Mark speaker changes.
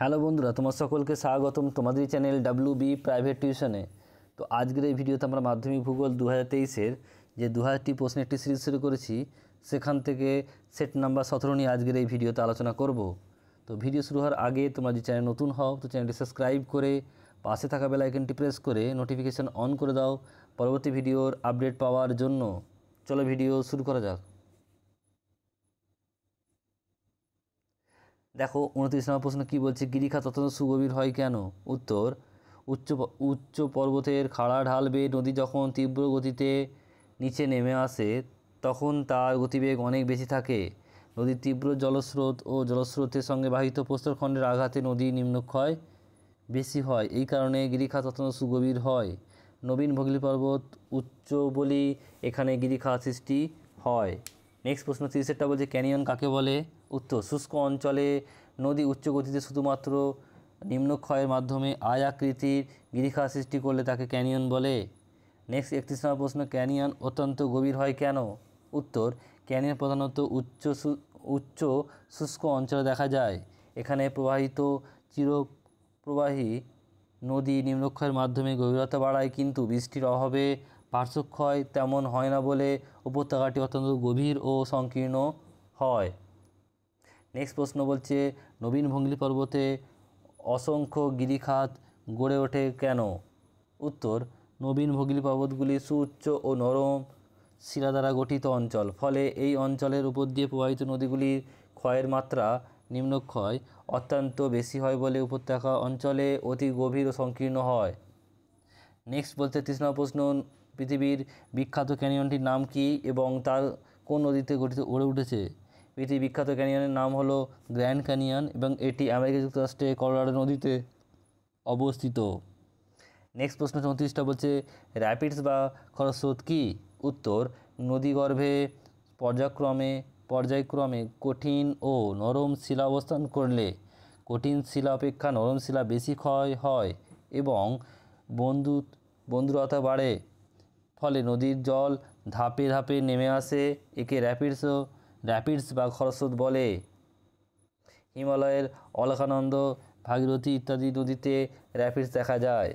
Speaker 1: hello বন্ধুরা তোমার সকলকে স্বাগতম তোমাদের চ্যানেল ডাব্লু বি প্রাইভেট টিউশনে তো আজকের এই ভিডিওতে আমরা মাধ্যমিক ভূগোল দু হাজার তেইশের যে দু হাজারটি প্রশ্নের একটি সিরিজ শুরু করেছি সেখান থেকে সেট নাম্বার সতেরো নিয়ে আজকের এই ভিডিওতে আলোচনা করব তো ভিডিও শুরু হওয়ার আগে তোমার যে চ্যানেল নতুন হও তো চ্যানেলটি সাবস্ক্রাইব করে পাশে থাকা বেল আইকনটি প্রেস করে নোটিফিকেশান অন করে দাও পরবর্তী ভিডিওর আপডেট পাওয়ার জন্য চলো ভিডিও শুরু করা যাক দেখো উনত্রিশ নম্বর প্রশ্ন কী বলছে গিরিখা অত্যন্ত সুগভীর হয় কেন উত্তর উচ্চ উচ্চ পর্বতের খাড়া ঢাল বেয়ে নদী যখন তীব্র গতিতে নিচে নেমে আসে তখন তার গতিবেগ অনেক বেশি থাকে নদীর তীব্র জলস্রোত ও জলস্রোতের সঙ্গে বাহিত প্রস্তরখণ্ডের আঘাতে নদী নিম্নক্ষয় বেশি হয় এই কারণে গিরিখা অত্যন্ত সুগভীর হয় নবীন ভগলি পর্বত উচ্চ বলি এখানে গিরিখা সৃষ্টি হয় নেক্সট প্রশ্ন তিরিশেরটা বলছে ক্যানিয়ন কাকে বলে উত্তর শুষ্ক অঞ্চলে নদী উচ্চ গতিতে শুধুমাত্র নিম্নক্ষয়ের মাধ্যমে আয় আকৃতির গিরিখা সৃষ্টি করলে তাকে ক্যানিয়ন বলে নেক্সট একত্রিশ নম্বর প্রশ্ন ক্যানিয়ন অত্যন্ত গভীর হয় কেন উত্তর ক্যানিয়ন প্রধানত উচ্চ উচ্চ শুষ্ক অঞ্চলে দেখা যায় এখানে প্রবাহিত চিরপ্রবাহী নদী নিম্নক্ষয়ের মাধ্যমে গভীরতা বাড়ায় কিন্তু বৃষ্টির অভাবে পার্শ্বক্ষয় তেমন হয় না বলে উপত্যকাটি অত্যন্ত গভীর ও সংকীর্ণ হয় নেক্সট প্রশ্ন বলছে নবীন ভঙ্গলি পর্বতে অসংখ্য গিরিখাত গড়ে ওঠে কেন উত্তর নবীন ভঙ্গলি পর্বতগুলি সুউচ্চ ও নরম শিলা দ্বারা গঠিত অঞ্চল ফলে এই অঞ্চলের উপর দিয়ে প্রবাহিত নদীগুলির ক্ষয়ের মাত্রা নিম্নক্ষয় অত্যন্ত বেশি হয় বলে উপত্যকা অঞ্চলে অতি গভীর ও সংকীর্ণ হয় নেক্সট বলতে তৃষ্ণ প্রশ্ন পৃথিবীর বিখ্যাত ক্যানিয়নটির নাম কি এবং তার কোন নদীতে গঠিত গড়ে উঠেছে পৃথিবী বিখ্যাত ক্যানিয়নের নাম হলো গ্র্যান্ড ক্যানিয়ন এবং এটি আমেরিকা যুক্তরাষ্ট্রে কলোরাডো নদীতে অবস্থিত নেক্সট প্রশ্ন চৌত্রিশটা বলছে র্যাপিডস বা খরস্রোত কী উত্তর নদীগর্ভে পর্যায়ক্রমে পর্যায়ক্রমে কঠিন ও নরম শিলা অবস্থান করলে কঠিন শিলা অপেক্ষা নরম শিলা বেশি ক্ষয় হয় এবং বন্ধু বন্ধুরতা বাড়ে ফলে নদীর জল ধাপে ধাপে নেমে আসে একে র্যাপিডসও র্যাপিডস বা খরস্রোত বলে হিমালয়ের অলকানন্দ ভাগীরথী ইত্যাদি নদীতে র্যাপিডস দেখা যায়